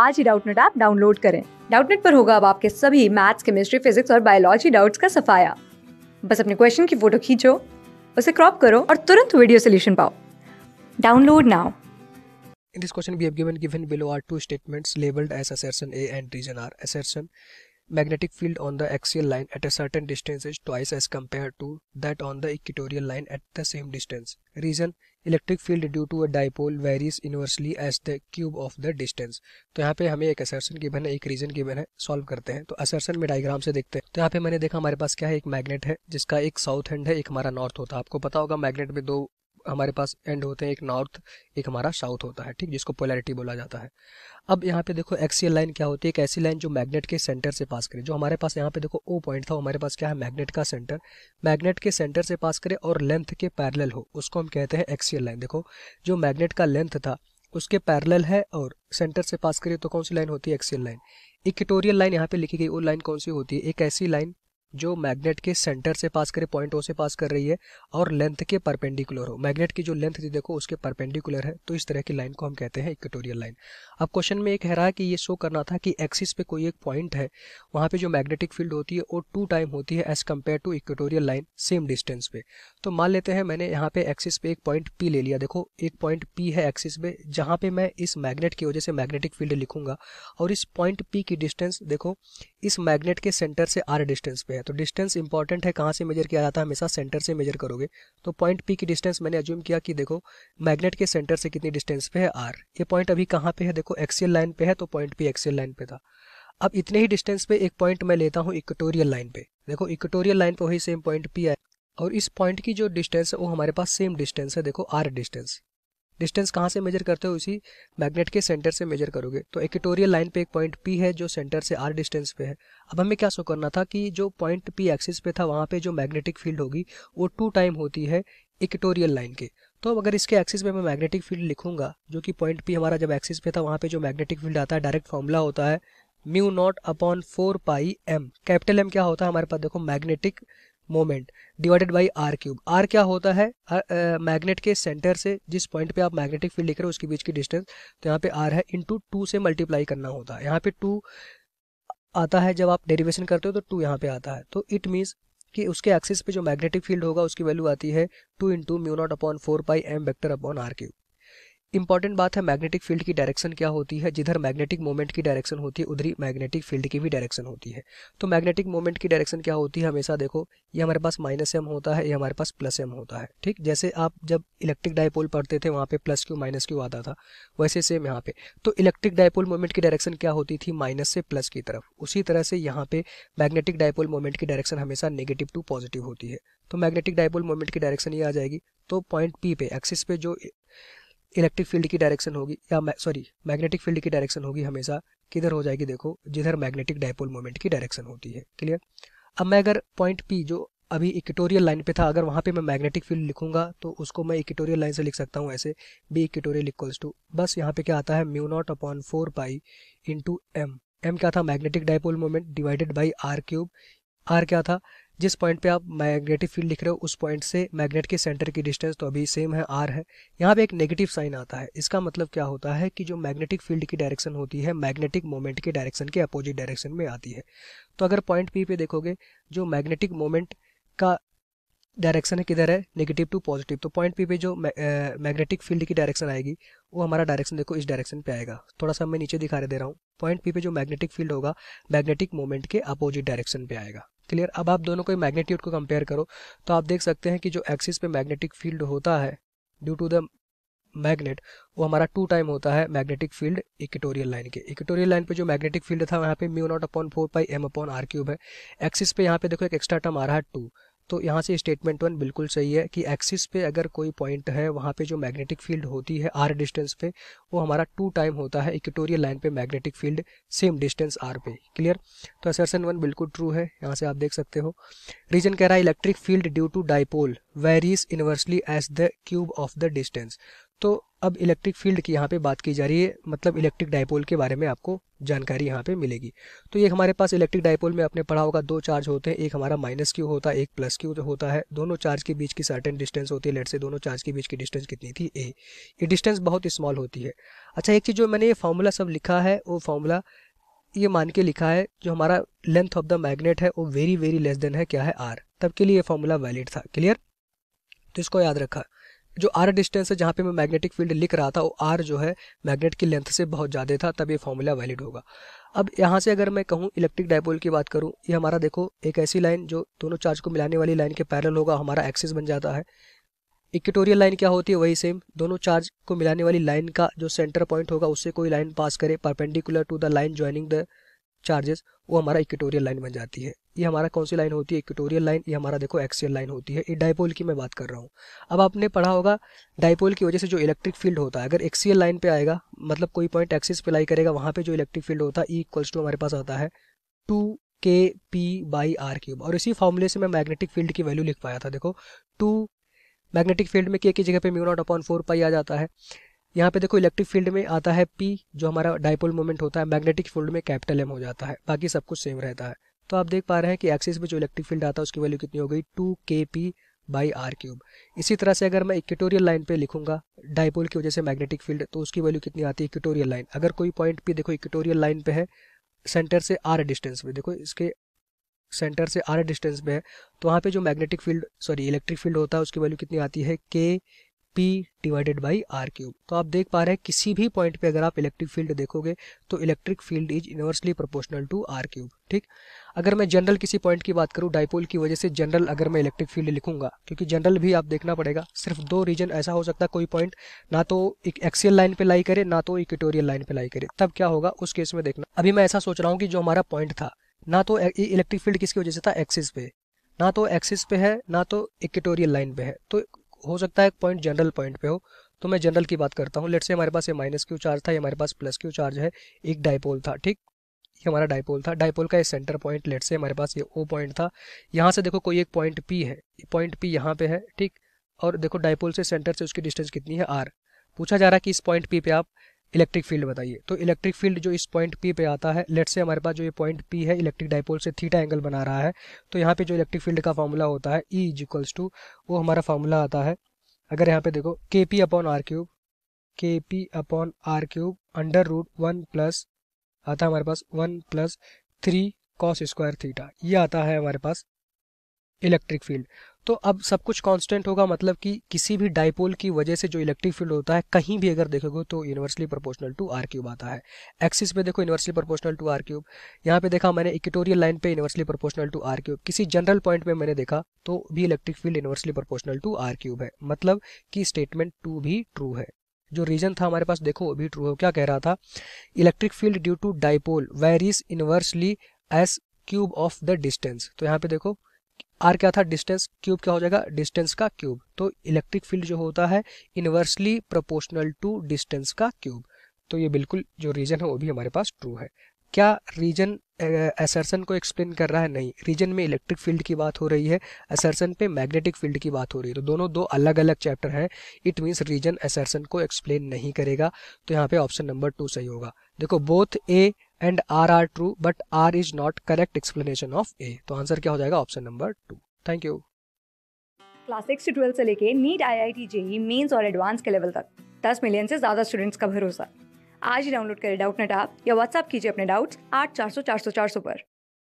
आज ही Doubtnut app download करें डाउटनेट पर होगा अब आपके सभी मैथ्स केमिस्ट्री फिजिक्स और बायोलॉजी डाउट्स का सफाया बस अपने क्वेश्चन की फोटो खींचो उसे क्रॉप करो और तुरंत वीडियो सोल्यूशन पाओ download now In this question, we have given given below are two statements labeled as assertion A and reason R. Assertion Magnetic field on the axial line at a certain distance is twice as compared to that on the equatorial line at the same distance. Reason electric field due to a dipole varies inversely as the cube of the distance तो यहाँ पे हमें एक assertion given है एक reason given है solve करते हैं तो असर्सन में डायग्राम से देखते हैं तो यहाँ पे मैंने देखा हमारे पास क्या है एक मैग्नेट है जिसका एक साउथ एंड है एक हमारा नॉर्थ होता है आपको पता होगा मैग्नेट में दो हमारे पास एंड होते हैं एक नॉर्थ एक हमारा साउथ होता है ठीक जिसको पोलैरिटी बोला जाता है अब यहाँ पे देखो एक्सियल लाइन क्या होती है एक ऐसी लाइन जो मैग्नेट के सेंटर से पास करे जो हमारे पास यहाँ पे देखो ओ पॉइंट था हमारे पास क्या है मैग्नेट का सेंटर मैग्नेट के सेंटर से पास करे और लेंथ के पैरल हो उसको हम कहते हैं एक्सियल लाइन देखो जो मैग्नेट का लेंथ था उसके पैरल है और सेंटर से पास करे तो कौन सी लाइन होती है एक्सियल लाइन इक्टोरियल लाइन यहाँ पे लिखी गई वो लाइन कौन सी होती है एक ऐसी लाइन जो मैग्नेट के सेंटर से पास करे पॉइंट ओ से पास कर रही है और लेंथ के परपेंडिकुलर हो मैग्नेट की जो लेंथ थी देखो उसके परपेंडिकुलर है तो इस तरह की लाइन को हम कहते हैं इक्वेटोरियल लाइन अब क्वेश्चन में एक है रहा है कि ये शो करना था कि एक्सिस पे कोई एक पॉइंट है वहाँ पे जो मैग्नेटिक फील्ड होती है वो टू टाइम होती है as compare to equatorial line same distance पे तो मान लेते हैं मैंने यहाँ पे एक्सिस पे एक पॉइंट पी ले लिया देखो एक पॉइंट पी है एक्सिस पे जहाँ पे मैं इस मैग्नेट की वजह से मैग्नेटिक फील्ड लिखूंगा और इस पॉइंट पी की डिस्टेंस देखो इस मैग्नेट के सेंटर से आर डिस्टेंस पे है तो डिस्टेंस इंपॉर्टेंट है कहाँ से मेजर किया जाता है हमेशा सेंटर से मेजर करोगे तो पॉइंट पी की डिस्टेंस मैंने अज्यूम किया कि देखो मैग्नेट के सेंटर से कितनी डिस्टेंस पे है आर ये पॉइंट अभी कहाँ पे है देखो एक्सियल लाइन पे है तो पॉइंट पी एक्सियल लाइन पे था अब इतने ही डिस्टेंस पे एक पॉइंट मैं लेता हूँ इक्वेटोरियल लाइन पे देखो इक्वेटोरियल लाइन पे वही सेम पॉइंट पी है और इस पॉइंट की जो डिस्टेंस है वो हमारे पास सेम डिस्टेंस है देखो आर डिस्टेंस डिस्टेंस कहाँ से मेजर करते हो उसी मैग्नेट के सेंटर से मेजर करोगे तो इक्वेटोरियल लाइन पे एक पॉइंट पी है जो सेंटर से आर डिस्टेंस पे है अब हमें क्या शो करना था कि जो पॉइंट पी एक्सिस पे था वहाँ पे जो मैग्नेटिक फील्ड होगी वो टू टाइम होती है इक्वेटोरियल लाइन के तो अगर इसके एक्सिस पे मैं मैग्नेटिक फील्ड लिखूंगा जो कि पॉइंट पी हमारा जब एक्सिस पे था वहाँ पे जो मैग्नेटिक फील्ड आता है डायरेक्ट फॉर्मूला होता है mu naught upon four pi M capital M क्या होता है हमारे पास देखो magnetic moment divided by R cube R क्या होता है मैग्नेट के सेंटर से जिस पॉइंट पे आप मैग्नेटिक फील्ड लिख रहे हो उसके बीच की डिस्टेंस तो यहाँ पे आर है इंटू टू से मल्टीप्लाई करना होता है यहाँ पे टू आता है जब आप डेरिवेशन करते हो तो टू यहाँ पे आता है तो इट मीन्स कि उसके एक्सिस पे जो मैग्नेटिक फील्ड होगा उसकी वैल्यू आती है two into mu naught upon four pi M vector upon R cube important बात है मैग्नेटिक फील्ड की डायरेक्शन क्या होती है जिधर मैग्नेटिक मोमेंट की डायरेक्शन होती है उधर ही मैग्नेटिक फील्ड की भी डायरेक्शन होती है तो मैग्नेटिक मोमेंट की डायरेक्शन क्या होती है हमेशा देखो ये हमारे पास माइनस एम होता है ये हमारे पास प्लस एम होता है ठीक जैसे आप जब इलेक्ट्रिक डायपोल पढ़ते थे वहाँ पे प्लस क्यू माइनस क्यू आता था वैसे सेम यहाँ पे तो इलेक्ट्रिक डायपोल मोमेंट की डायरेक्शन क्या होती थी माइनस से प्लस की तरफ उसी तरह से यहाँ पे मैग्नेटिक डायपोल मोमेंट की डायरेक्शन हमेशा नेगेटिव टू पॉजिटिव होती है तो मैग्नेटिक डायपोल मोमेंट की डायरेक्शन ये आ जाएगी तो पॉइंट पी पे एक्सिस पे जो इलेक्ट्रिक फील्ड की डायरेक्शन होगी या सॉरी मैग्नेटिक फील्ड की डायरेक्शन होगी हमेशा किधर हो जाएगी देखो जिधर मैग्नेटिक डायपोल मोमेंट की डायरेक्शन होती है क्लियर अब मैं अगर पॉइंट पी जो अभी इक्वेटोरियल लाइन पे था अगर वहाँ पे मैं मैग्नेटिक फील्ड लिखूंगा तो उसको मैं इक्वेटोरियल लाइन से लिख सकता हूँ ऐसे बी इक्वेटोरियल इक्वल्स टू बस यहाँ पे क्या आता है mu naught upon four pi into M M क्या था magnetic dipole moment divided by R cube R क्या था जिस पॉइंट पे आप मैग्नेटिक फील्ड लिख रहे हो उस पॉइंट से मैग्नेट के सेंटर की डिस्टेंस तो अभी सेम है आर है यहाँ पे एक नेगेटिव साइन आता है इसका मतलब क्या होता है कि जो मैग्नेटिक फील्ड की डायरेक्शन होती है मैग्नेटिक मोमेंट के डायरेक्शन के अपोजिट डायरेक्शन में आती है तो अगर पॉइंट पी पे देखोगे जो मैग्नेटिक मोमेंट का डायरेक्शन है किधर है नेगेटिव टू पॉजिटिव तो पॉइंट पी पे जो मैग्नेटिक फील्ड की डायरेक्शन आएगी वो हमारा डायरेक्शन देखो इस डायरेक्शन पे आएगा थोड़ा सा मैं नीचे दिखा दे रहा हूँ पॉइंट पी पे जो मैग्नेटिक फील्ड होगा मैग्नेटिक मोमेंट के अपोजिट डायरेक्शन पे आएगा क्लियर अब आप दोनों को मैग्नेट्यूड को कंपेयर करो तो आप देख सकते हैं कि जो एक्सिस पे मैग्नेटिक फील्ड होता है ड्यू टू द मैग्नेट वो हमारा टू टाइम होता है मैग्नेटिक फील्ड इक्वेटोरियल लाइन के इक्वेटोरियल लाइन पे जो मैग्नेटिक फील्ड था वहाँ पे mu naught upon four pi M upon R cube है एक्सिस पे यहाँ पे देखो एक एक्स्ट्रा टर्म आ रहा है टू तो यहाँ से स्टेटमेंट वन बिल्कुल सही है कि एक्सिस पे अगर कोई पॉइंट है वहाँ पे जो मैग्नेटिक फील्ड होती है आर डिस्टेंस पे वो हमारा टू टाइम होता है इक्वेटोरियल लाइन पे magnetic field same distance R पे क्लियर तो असर्सन वन बिल्कुल ट्रू है यहाँ से आप देख सकते हो रीजन कह रहा है electric field due to dipole varies inversely as the cube of the distance तो अब इलेक्ट्रिक फील्ड की यहाँ पे बात की जा रही है मतलब इलेक्ट्रिक डायपोल के बारे में आपको जानकारी यहाँ पे मिलेगी तो ये हमारे पास इलेक्ट्रिक डायपोल में आपने पढ़ा होगा दो चार्ज होते हैं एक हमारा माइनस क्यू होता है एक प्लस क्यू तो होता है दोनों चार्ज के बीच की सर्टेन डिस्टेंस होती है लेट से दोनों चार्ज के बीच की डिस्टेंस कितनी थी ए ये डिस्टेंस बहुत स्मॉल होती है अच्छा एक चीज़ जो मैंने ये फॉर्मूला सब लिखा है वो फॉर्मूला ये मान के लिखा है जो हमारा लेंथ ऑफ द मैग्नेट है वो वेरी वेरी लेस देन है क्या है आर तब के लिए ये फॉर्मूला वैलिड था क्लियर तो इसको याद रखा जो आर डिस्टेंस है जहाँ पे मैं मैग्नेटिक फील्ड लिख रहा था वो आर जो है मैग्नेट की लेंथ से बहुत ज़्यादा था तब ये फॉर्मूला वैलिड होगा अब यहाँ से अगर मैं कहूँ इलेक्ट्रिक डायपोल की बात करूँ ये हमारा देखो एक ऐसी लाइन जो दोनों चार्ज को मिलाने वाली लाइन के पैरल होगा हमारा एक्सिस बन जाता है इक्वेटोरियल लाइन क्या होती है वही सेम दोनों चार्ज को मिलाने वाली लाइन का जो सेंटर पॉइंट होगा उससे कोई लाइन पास करे perpendicular to the line joining the charges वो हमारा इक्वेटोरियल लाइन बन जाती है ये हमारा कौन सी लाइन होती है इक्वेटोरियल लाइन ये हमारा देखो एक्सियल लाइन होती है ये डायपोल की मैं बात कर रहा हूँ अब आपने पढ़ा होगा डायपोल की वजह से जो इलेक्ट्रिक फील्ड होता है अगर एक्सियल लाइन पे आएगा मतलब कोई पॉइंट एक्सिस पे लाई करेगा वहाँ पे जो इलेक्ट्रिक फील्ड होता है ई इक्वल्स टू हमारे पास आता है टू के पी बाई आर क्यूब और इसी फॉर्मूले से मैं मैग्नेटिक फील्ड की वैल्यू लिख पाया था देखो टू मैग्नेटिक फील्ड में के की जगह पे mu naught upon four pi आ जाता है यहाँ पे देखो इलेक्ट्रिक फील्ड में आता है पी जो हमारा डायपोल मोमेंट होता है मैग्नेटिक फील्ड में कैपिटल एम हो जाता है बाकी सब कुछ सेम रहता है तो आप देख पा रहे हैं कि एक्सिस में जो इलेक्ट्रिक फील्ड आता है उसकी वैल्यू कितनी हो गई टू के पी बाई आर क्यूब इसी तरह से अगर मैं इक्वेटोरियल लाइन पे लिखूंगा डायपोल की वजह से मैग्नेटिक फील्ड तो उसकी वैल्यू कितनी आती है इक्वेटोरियल लाइन अगर कोई पॉइंट पी देखो इक्वेटोरियल लाइन पे है सेंटर से आर डिस्टेंस पे देखो इसके सेंटर से आर डिस्टेंस पे है तो वहाँ पे जो magnetic field sorry electric field होता है उसकी वैल्यू कितनी आती है K P divided by R cube तो आप देख पा रहे हैं किसी भी पॉइंट पे अगर आप इलेक्ट्रिक फील्ड देखोगे तो electric field is inversely proportional to R cube ठीक अगर मैं जनरल किसी पॉइंट की बात करूँ डाइपोल की वजह से जनरल अगर मैं इलेक्ट्रिक फील्ड लिखूंगा क्योंकि जनरल भी आप देखना पड़ेगा सिर्फ दो रीजन ऐसा हो सकता है कोई पॉइंट ना तो एक एक्सियल लाइन पे लाई करे ना तो इक्वेटोरियल लाइन पे लाई करे तब क्या होगा उस केस में देखना अभी मैं ऐसा सोच रहा हूँ कि जो हमारा पॉइंट था ना तो इलेक्ट्रिक फील्ड किसकी वजह से था एक्सिस पे ना तो एक्सिस पे है ना तो इक्वेटोरियल लाइन पे है तो हो सकता है एक पॉइंट जनरल पॉइंट पे हो तो मैं जनरल की बात करता हूँ लेट से हमारे पास ये माइनस क्यू चार्ज था ये हमारे पास प्लस क्यू चार्ज है एक डायपोल था ठीक ये हमारा डायपोल था डायपोल का ये सेंटर पॉइंट लेट से हमारे पास ये ओ पॉइंट था यहाँ से देखो कोई एक पॉइंट पी है पॉइंट पी यहाँ पे है ठीक और देखो डायपोल से सेंटर से उसकी डिस्टेंस कितनी है आर पूछा जा रहा है कि इस पॉइंट पी पे आप इलेक्ट्रिक फील्ड बताइए तो इलेक्ट्रिक फील्ड जो इस पॉइंट पी पे आता है लेट से हमारे पास जो ये पॉइंट पी है इलेक्ट्रिक डायपोल से थीटा एंगल बना रहा है तो यहाँ पे जो इलेक्ट्रिक फील्ड का फॉर्मूला होता है ई इज इक्वल्स टू वो हमारा फॉर्मूला आता है अगर यहाँ पे देखो K P upon R cube K P upon R cube under root one plus आता है हमारे पास one plus three cos square theta ये आता है हमारे पास इलेक्ट्रिक फील्ड तो अब सब कुछ कांस्टेंट होगा मतलब कि किसी भी डाइपोल की वजह से जो इलेक्ट्रिक फील्ड होता है कहीं भी अगर देखोगे तो universally proportional to R cube आता है एक्सिस पे देखो universally proportional to R cube यहाँ पे देखा मैंने इक्वेटोरियल लाइन पे universally proportional to R cube किसी जनरल पॉइंट पे मैंने देखा तो भी electric field universally proportional to R cube है मतलब कि स्टेटमेंट टू भी ट्रू है जो रीजन था हमारे पास देखो भी ट्रू हो क्या कह रहा था electric field due to dipole varies inversely as cube of the distance तो यहाँ पे देखो आर क्या था डिस्टेंस क्यूब क्या हो जाएगा डिस्टेंस का क्यूब तो इलेक्ट्रिक फील्ड जो होता है इनवर्सली प्रोपोर्शनल टू डिस्टेंस का क्यूब तो ये बिल्कुल जो रीजन है वो भी हमारे पास ट्रू है क्या रीजन एसर्सन को एक्सप्लेन कर रहा है नहीं रीजन में इलेक्ट्रिक फील्ड की बात हो रही है एसर्सन पे मैग्नेटिक फील्ड की बात हो रही है तो दोनों दो अलग अलग चैप्टर हैं इट मींस रीजन एसर्सन को एक्सप्लेन नहीं करेगा तो यहाँ पे ऑप्शन नंबर टू सही होगा देखो both A and R are true but R is not correct explanation of A तो आंसर क्या हो जाएगा option number two thank you class six से ट्वेल्थ से लेके NEET I I T JEE Mains और एडवांस के लेवल तक दस मिलियन से ज्यादा स्टूडेंट्स का भरोसा आज ही डाउनलोड करें डाउट नेट ऐप या व्हाट्सअप कीजिए अपने डाउट्स आठ चार सौ चार सौ चार सौ पर